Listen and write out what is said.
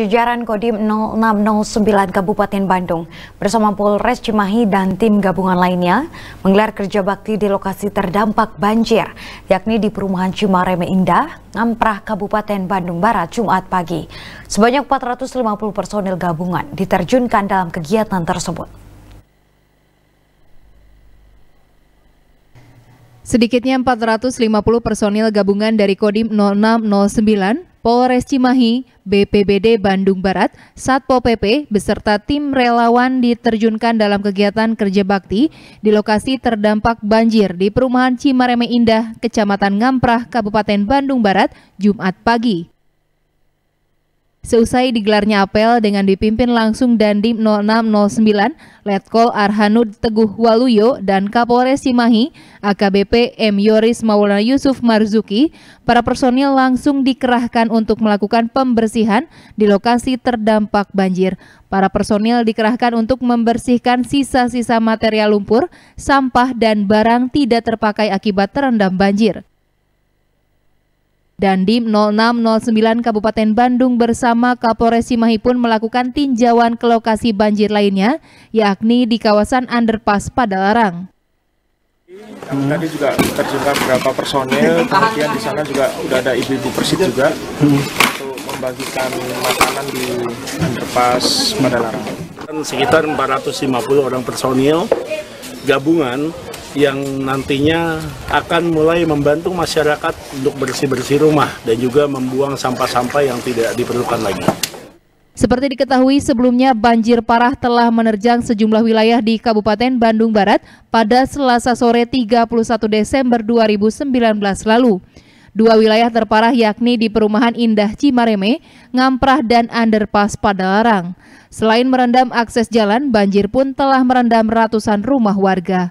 Jajaran Kodim 0609 Kabupaten Bandung bersama Polres Cimahi dan tim gabungan lainnya menggelar kerja bakti di lokasi terdampak banjir, yakni di Perumahan Cimareme Indah, Ngamprah, Kabupaten Bandung Barat, Jumat pagi. Sebanyak 450 personil gabungan diterjunkan dalam kegiatan tersebut. Sedikitnya 450 personil gabungan dari Kodim 0609 Polres Cimahi, BPBD Bandung Barat, Satpol PP beserta tim relawan diterjunkan dalam kegiatan kerja bakti di lokasi terdampak banjir di perumahan Cimareme Indah, Kecamatan Ngamprah, Kabupaten Bandung Barat, Jumat pagi. Seusai digelarnya apel dengan dipimpin langsung Dandim 0609, Letkol Arhanud Teguh Waluyo dan Kapolres Simahi AKBP M. Yoris Maulana Yusuf Marzuki, para personil langsung dikerahkan untuk melakukan pembersihan di lokasi terdampak banjir. Para personil dikerahkan untuk membersihkan sisa-sisa material lumpur, sampah, dan barang tidak terpakai akibat terendam banjir. Dandim 0609 Kabupaten Bandung bersama Kapolres Cimahi pun melakukan tinjauan ke lokasi banjir lainnya, yakni di kawasan underpass Padalarang. Hmm. Tadi juga terjumpa beberapa personil, kemudian di sana juga udah ada ibu-ibu persit juga hmm. untuk membagikan makanan di underpass Padalarang. Sekitar 450 orang personil gabungan yang nantinya akan mulai membantu masyarakat untuk bersih-bersih rumah dan juga membuang sampah-sampah yang tidak diperlukan lagi. Seperti diketahui sebelumnya banjir parah telah menerjang sejumlah wilayah di Kabupaten Bandung Barat pada Selasa sore 31 Desember 2019 lalu. Dua wilayah terparah yakni di perumahan Indah Cimareme, Ngamprah dan Underpass Padalarang. Selain merendam akses jalan, banjir pun telah merendam ratusan rumah warga.